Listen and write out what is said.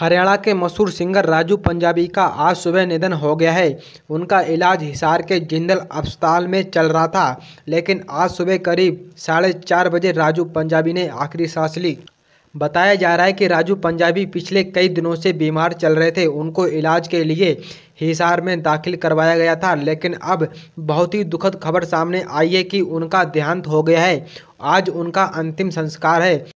हरियाणा के मशहूर सिंगर राजू पंजाबी का आज सुबह निधन हो गया है उनका इलाज हिसार के जिंदल अस्पताल में चल रहा था लेकिन आज सुबह करीब साढ़े चार बजे राजू पंजाबी ने आखिरी सांस ली बताया जा रहा है कि राजू पंजाबी पिछले कई दिनों से बीमार चल रहे थे उनको इलाज के लिए हिसार में दाखिल करवाया गया था लेकिन अब बहुत ही दुखद खबर सामने आई है कि उनका देहांत हो गया है आज उनका अंतिम संस्कार है